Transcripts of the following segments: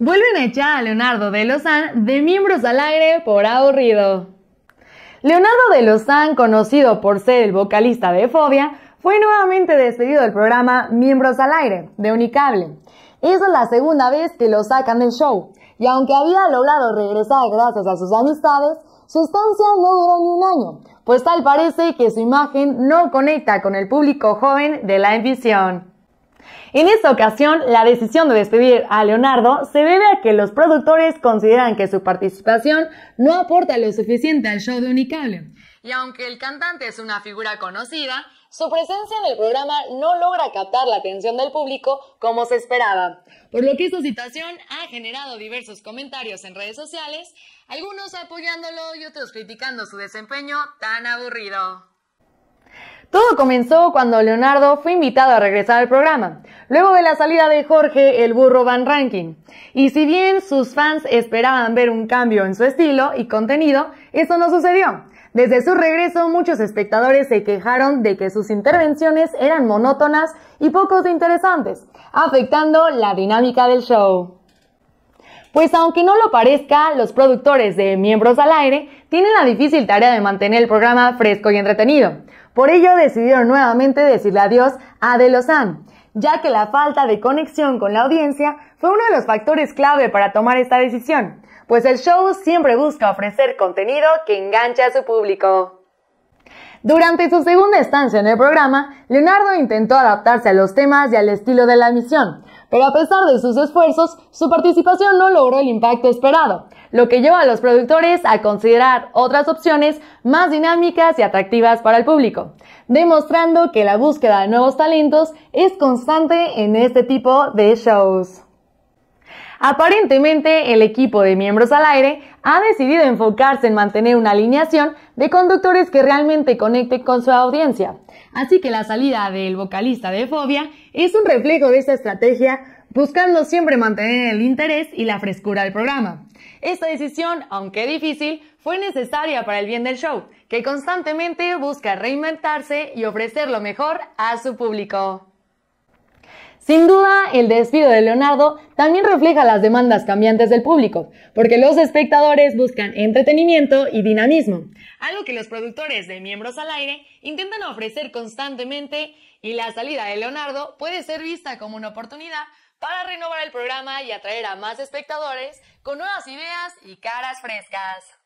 Vuelven a echar a Leonardo de Lozán de miembros al aire por aburrido. Leonardo de Lozán, conocido por ser el vocalista de Fobia, fue nuevamente despedido del programa Miembros al Aire de Unicable. Esa es la segunda vez que lo sacan del show, y aunque había logrado regresar gracias a sus amistades, su estancia no duró ni un año, pues tal parece que su imagen no conecta con el público joven de la emisión. En esta ocasión, la decisión de despedir a Leonardo se debe a que los productores consideran que su participación no aporta lo suficiente al show de Unicable. Y aunque el cantante es una figura conocida, su presencia en el programa no logra captar la atención del público como se esperaba, por lo que esta situación ha generado diversos comentarios en redes sociales, algunos apoyándolo y otros criticando su desempeño tan aburrido comenzó cuando Leonardo fue invitado a regresar al programa, luego de la salida de Jorge el burro Van Ranking. Y si bien sus fans esperaban ver un cambio en su estilo y contenido, eso no sucedió. Desde su regreso, muchos espectadores se quejaron de que sus intervenciones eran monótonas y pocos interesantes, afectando la dinámica del show. Pues aunque no lo parezca, los productores de Miembros al Aire tienen la difícil tarea de mantener el programa fresco y entretenido. Por ello decidieron nuevamente decirle adiós a De Lozán, ya que la falta de conexión con la audiencia fue uno de los factores clave para tomar esta decisión, pues el show siempre busca ofrecer contenido que enganche a su público. Durante su segunda estancia en el programa, Leonardo intentó adaptarse a los temas y al estilo de la emisión, pero a pesar de sus esfuerzos, su participación no logró el impacto esperado, lo que lleva a los productores a considerar otras opciones más dinámicas y atractivas para el público, demostrando que la búsqueda de nuevos talentos es constante en este tipo de shows. Aparentemente, el equipo de miembros al aire ha decidido enfocarse en mantener una alineación de conductores que realmente conecte con su audiencia. Así que la salida del vocalista de Fobia es un reflejo de esta estrategia, buscando siempre mantener el interés y la frescura del programa. Esta decisión, aunque difícil, fue necesaria para el bien del show, que constantemente busca reinventarse y ofrecer lo mejor a su público. Sin duda, el despido de Leonardo también refleja las demandas cambiantes del público, porque los espectadores buscan entretenimiento y dinamismo, algo que los productores de Miembros al Aire intentan ofrecer constantemente y la salida de Leonardo puede ser vista como una oportunidad para renovar el programa y atraer a más espectadores con nuevas ideas y caras frescas.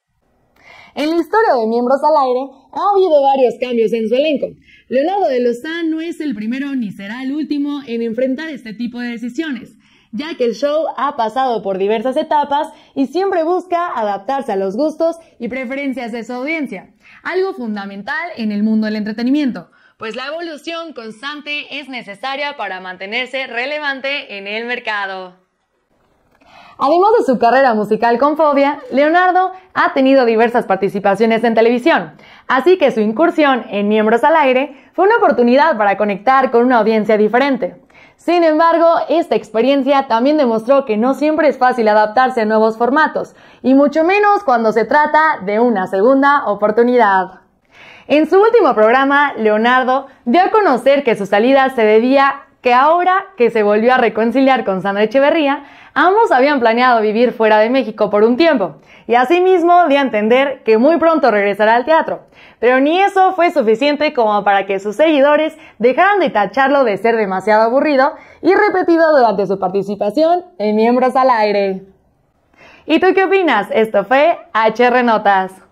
En la historia de Miembros al Aire ha habido varios cambios en su elenco. Leonardo de Lozán no es el primero ni será el último en enfrentar este tipo de decisiones, ya que el show ha pasado por diversas etapas y siempre busca adaptarse a los gustos y preferencias de su audiencia, algo fundamental en el mundo del entretenimiento, pues la evolución constante es necesaria para mantenerse relevante en el mercado. Además de su carrera musical con Fobia, Leonardo ha tenido diversas participaciones en televisión, así que su incursión en Miembros al Aire fue una oportunidad para conectar con una audiencia diferente. Sin embargo, esta experiencia también demostró que no siempre es fácil adaptarse a nuevos formatos, y mucho menos cuando se trata de una segunda oportunidad. En su último programa, Leonardo dio a conocer que su salida se debía que ahora que se volvió a reconciliar con Sandra Echeverría, ambos habían planeado vivir fuera de México por un tiempo y asimismo de entender que muy pronto regresará al teatro. Pero ni eso fue suficiente como para que sus seguidores dejaran de tacharlo de ser demasiado aburrido y repetido durante su participación en Miembros al Aire. ¿Y tú qué opinas? Esto fue HR Notas.